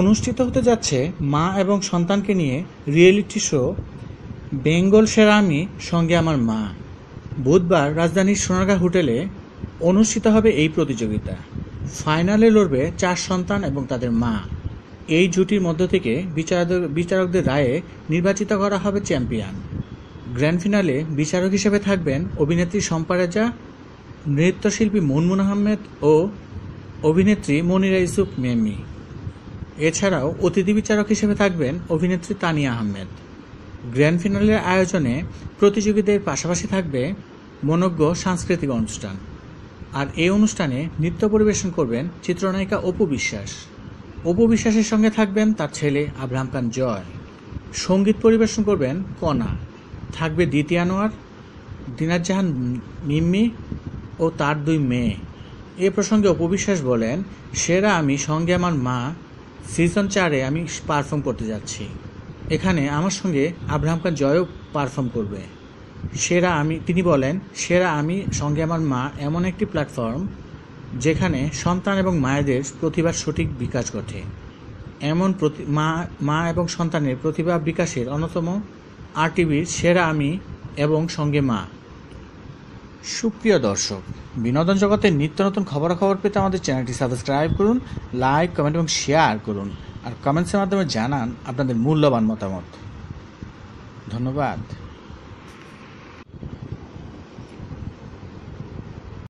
অনুষ্ঠিত হতে যাচ্ছে মা এবং সন্তানকে নিয়ে রিয়েলিটি শো বেঙ্গল সেরা আমি সঙ্গে আমার মা বুধবার রাজধানীর সোনারগাঁ হোটেলে অনুষ্ঠিত হবে এই প্রতিযোগিতা ফাইনালে লড়বে চার সন্তান এবং তাদের মা এই জুটির মধ্য থেকে বিচারক বিচারকদের রায়ে নির্বাচিত করা হবে চ্যাম্পিয়ন গ্র্যান্ড ফিনালে বিচারক হিসেবে থাকবেন অভিনেত্রী শম্পা রেজা নৃত্যশিল্পী মুনমুন আহমেদ ও অভিনেত্রী মনিরা ইসুফ মেমি এছাড়াও অতিথি বিচারক হিসেবে থাকবেন অভিনেত্রী তানিয়া আহমেদ গ্র্যান্ড ফিনালের আয়োজনে প্রতিযোগীদের পাশাপাশি থাকবে মনজ্ঞ সাংস্কৃতিক অনুষ্ঠান আর এই অনুষ্ঠানে নৃত্য পরিবেশন করবেন চিত্রনায়িকা অপু বিশ্বাস অপু বিশ্বাসের সঙ্গে থাকবেন তার ছেলে আব্রাহাম খান জয় সঙ্গীত পরিবেশন করবেন কণা থাকবে দ্বিতীয় আনোয়ার দিনাজাহান মিম্মি ও তার দুই মেয়ে এ প্রসঙ্গে অপবিশ্বাস বলেন সেরা আমি সঙ্গে আমার মা সিজন চারে আমি পারফর্ম করতে যাচ্ছি এখানে আমার সঙ্গে আব্রাহাম খান জয়ও পারফর্ম করবে সেরা আমি তিনি বলেন সেরা আমি সঙ্গে আমার মা এমন একটি প্ল্যাটফর্ম যেখানে সন্তান এবং মায়েদের প্রতিভার সঠিক বিকাশ ঘটে এমন প্রতি মা মা এবং সন্তানের প্রতিভা বিকাশের অন্যতম আর টিভির সেরা আমি এবং সঙ্গে মা সুপ্রিয় দর্শক বিনোদন জগতের নিত্য নতুন খবরাখবর পেতে আমাদের চ্যানেলটি সাবস্ক্রাইব করুন লাইক কমেন্ট এবং শেয়ার করুন আর কমেন্টসের মাধ্যমে জানান আপনাদের মূল্যবান মতামত ধন্যবাদ